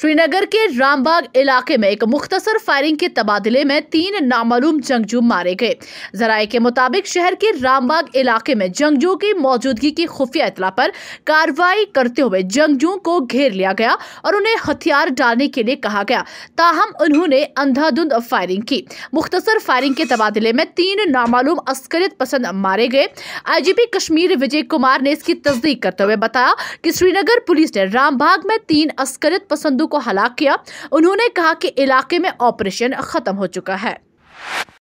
श्रीनगर के रामबाग इलाके में एक मुख्तसर फायरिंग के तबादले में तीन नामालूम जंगजू मारे गए जराये के मुताबिक शहर के रामबाग इलाके में जंगजू की मौजूदगी की खुफिया इतला पर कार्रवाई करते हुए जंगजुओं को घेर लिया गया और उन्हें हथियार डालने के लिए कहा गया ताहम उन्होंने अंधाधुंध फायरिंग की मुख्तसर फायरिंग के तबादले में तीन नामालूम अस्करियत पसंद मारे गए आई कश्मीर विजय कुमार ने इसकी तस्दीक करते हुए बताया कि श्रीनगर पुलिस ने रामबाग में तीन अस्करियत पसंदों को हलाक किया उन्होंने कहा कि इलाके में ऑपरेशन ख़त्म हो चुका है